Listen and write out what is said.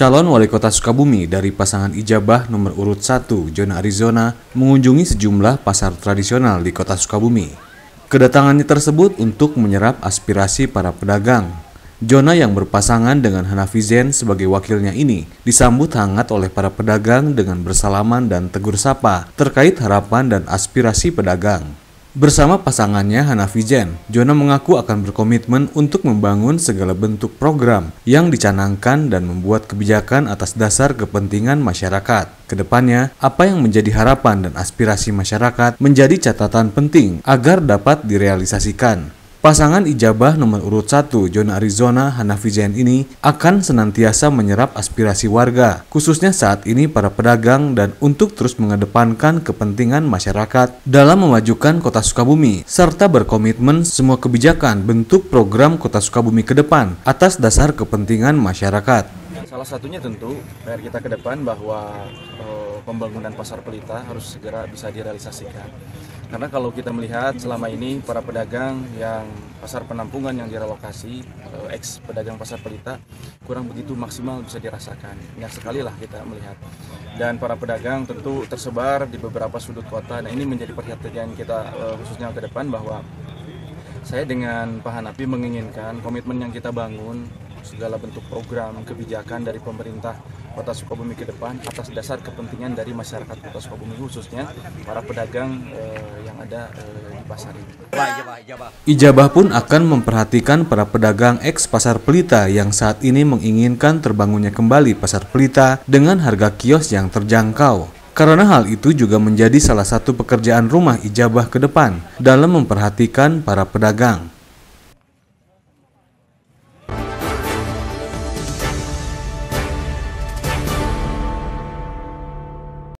Calon wali kota Sukabumi dari pasangan ijabah nomor urut 1 zona Arizona mengunjungi sejumlah pasar tradisional di kota Sukabumi. Kedatangannya tersebut untuk menyerap aspirasi para pedagang. Jona yang berpasangan dengan Hanafi sebagai wakilnya ini disambut hangat oleh para pedagang dengan bersalaman dan tegur sapa terkait harapan dan aspirasi pedagang. Bersama pasangannya Hanafi Jen, Jona mengaku akan berkomitmen untuk membangun segala bentuk program yang dicanangkan dan membuat kebijakan atas dasar kepentingan masyarakat. Kedepannya, apa yang menjadi harapan dan aspirasi masyarakat menjadi catatan penting agar dapat direalisasikan. Pasangan ijabah nomor urut 1 John Arizona Hanafi Zain ini akan senantiasa menyerap aspirasi warga, khususnya saat ini para pedagang dan untuk terus mengedepankan kepentingan masyarakat dalam memajukan kota Sukabumi, serta berkomitmen semua kebijakan bentuk program kota Sukabumi ke depan atas dasar kepentingan masyarakat. Salah satunya tentu PR kita ke depan bahwa eh, pembangunan pasar pelita harus segera bisa direalisasikan karena kalau kita melihat selama ini para pedagang yang pasar penampungan yang direlokasi, eh, ex pedagang pasar pelita, kurang begitu maksimal bisa dirasakan. Banyak sekali lah kita melihat. Dan para pedagang tentu tersebar di beberapa sudut kota. Nah ini menjadi perhatian kita eh, khususnya ke depan bahwa saya dengan Pak Hanapi menginginkan komitmen yang kita bangun segala bentuk program kebijakan dari pemerintah Kota Sukabumi ke depan atas dasar kepentingan dari masyarakat Kota Sukabumi khususnya para pedagang eh, ada uh, di pasar ini. Ijabah pun akan memperhatikan para pedagang eks pasar Pelita yang saat ini menginginkan terbangunnya kembali pasar Pelita dengan harga kios yang terjangkau. Karena hal itu juga menjadi salah satu pekerjaan rumah ijabah ke depan dalam memperhatikan para pedagang.